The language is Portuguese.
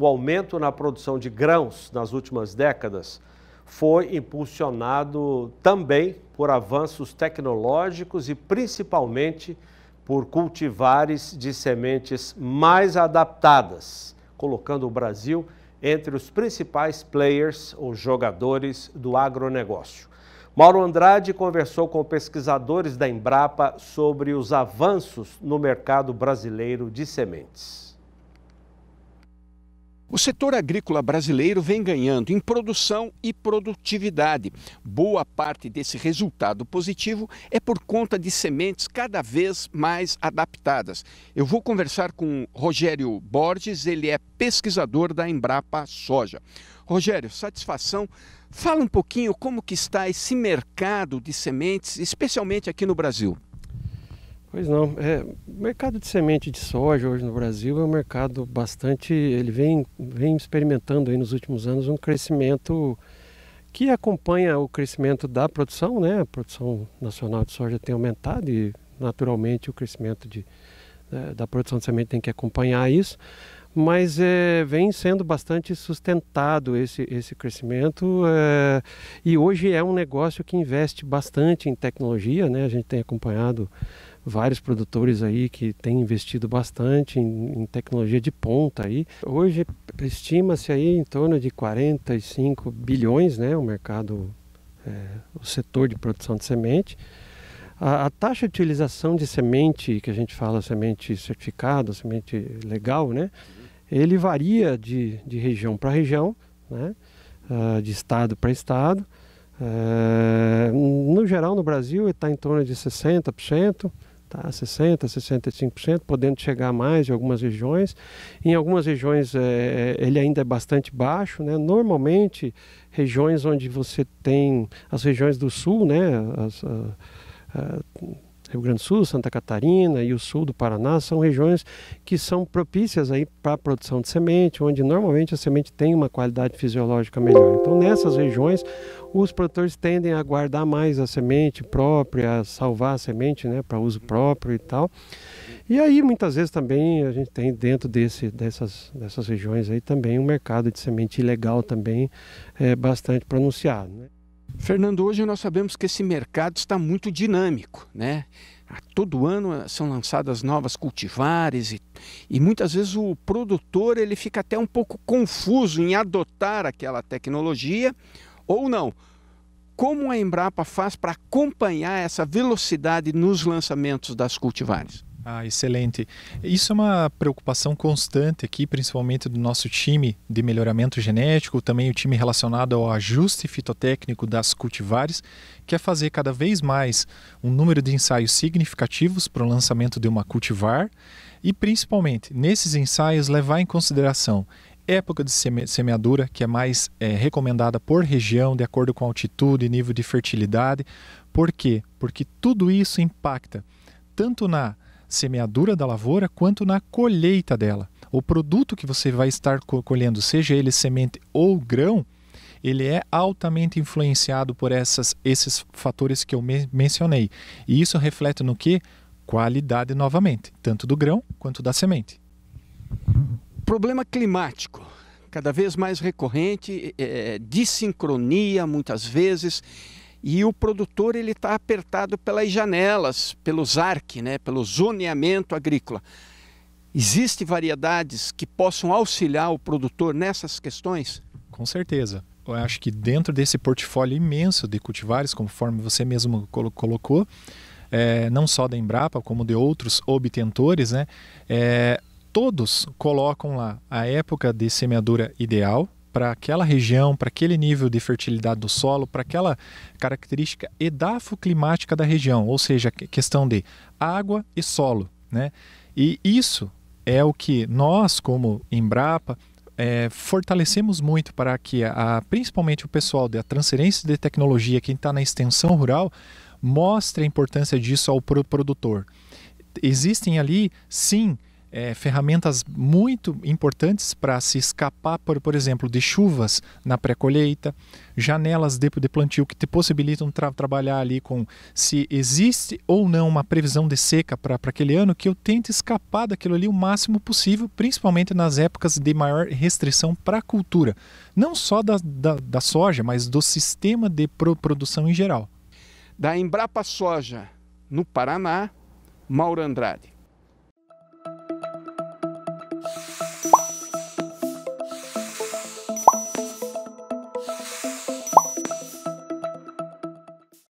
o aumento na produção de grãos nas últimas décadas foi impulsionado também por avanços tecnológicos e principalmente por cultivares de sementes mais adaptadas, colocando o Brasil entre os principais players ou jogadores do agronegócio. Mauro Andrade conversou com pesquisadores da Embrapa sobre os avanços no mercado brasileiro de sementes. O setor agrícola brasileiro vem ganhando em produção e produtividade. Boa parte desse resultado positivo é por conta de sementes cada vez mais adaptadas. Eu vou conversar com Rogério Borges, ele é pesquisador da Embrapa Soja. Rogério, satisfação. Fala um pouquinho como que está esse mercado de sementes, especialmente aqui no Brasil. Pois não, é, o mercado de semente de soja hoje no Brasil é um mercado bastante, ele vem, vem experimentando aí nos últimos anos um crescimento que acompanha o crescimento da produção, né? A produção nacional de soja tem aumentado e naturalmente o crescimento de, né, da produção de semente tem que acompanhar isso, mas é, vem sendo bastante sustentado esse, esse crescimento é, e hoje é um negócio que investe bastante em tecnologia, né? A gente tem acompanhado vários produtores aí que têm investido bastante em, em tecnologia de ponta aí. Hoje estima-se aí em torno de 45 bilhões, né, o mercado, é, o setor de produção de semente. A, a, taxa de utilização de semente, que a gente fala semente certificada, semente legal, né, ele varia de, de região para região, né, uh, de estado para estado. É, no geral, no Brasil, está em torno de 60% tá? 60%, 65%, podendo chegar mais em algumas regiões. Em algumas regiões é, é, ele ainda é bastante baixo. Né? Normalmente, regiões onde você tem as regiões do sul, né? As, a, a, Rio Grande do Sul, Santa Catarina e o sul do Paraná são regiões que são propícias aí para a produção de semente, onde normalmente a semente tem uma qualidade fisiológica melhor. Então, nessas regiões, os produtores tendem a guardar mais a semente própria, a salvar a semente, né, para uso próprio e tal. E aí muitas vezes também a gente tem dentro desse, dessas, dessas regiões aí também um mercado de semente ilegal também é bastante pronunciado. Né? Fernando, hoje nós sabemos que esse mercado está muito dinâmico, né? Ah, todo ano ah, são lançadas novas cultivares e, e muitas vezes o produtor ele fica até um pouco confuso em adotar aquela tecnologia ou não. Como a Embrapa faz para acompanhar essa velocidade nos lançamentos das cultivares? Ah, excelente. Isso é uma preocupação constante aqui, principalmente do nosso time de melhoramento genético, também o time relacionado ao ajuste fitotécnico das cultivares, que é fazer cada vez mais um número de ensaios significativos para o lançamento de uma cultivar e, principalmente, nesses ensaios, levar em consideração época de semeadura, que é mais é, recomendada por região, de acordo com altitude e nível de fertilidade. Por quê? Porque tudo isso impacta tanto na semeadura da lavoura quanto na colheita dela. O produto que você vai estar colhendo, seja ele semente ou grão, ele é altamente influenciado por essas, esses fatores que eu me mencionei. E isso reflete no que? Qualidade novamente, tanto do grão quanto da semente. Problema climático, cada vez mais recorrente, é, é, é sincronia muitas vezes e o produtor ele está apertado pelas janelas, pelos ZARC, né, pelo zoneamento agrícola. Existem variedades que possam auxiliar o produtor nessas questões? Com certeza. Eu acho que dentro desse portfólio imenso de cultivares, conforme você mesmo colocou, é, não só da Embrapa, como de outros obtentores, né, é, todos colocam lá a época de semeadura ideal, para aquela região, para aquele nível de fertilidade do solo, para aquela característica edafoclimática da região, ou seja, questão de água e solo. Né? E isso é o que nós, como Embrapa, é, fortalecemos muito para que, a, principalmente o pessoal da transferência de tecnologia, quem está na extensão rural, mostre a importância disso ao produtor. Existem ali, sim, é, ferramentas muito importantes para se escapar, por, por exemplo, de chuvas na pré-colheita, janelas de, de, plantio que te possibilitam tra trabalhar ali com se existe ou não uma previsão de seca para aquele ano, que eu tente escapar daquilo ali o máximo possível, principalmente nas épocas de maior restrição para a cultura, não só da, da, da, soja, mas do sistema de pro produção em geral. Da Embrapa Soja, no Paraná, Mauro Andrade.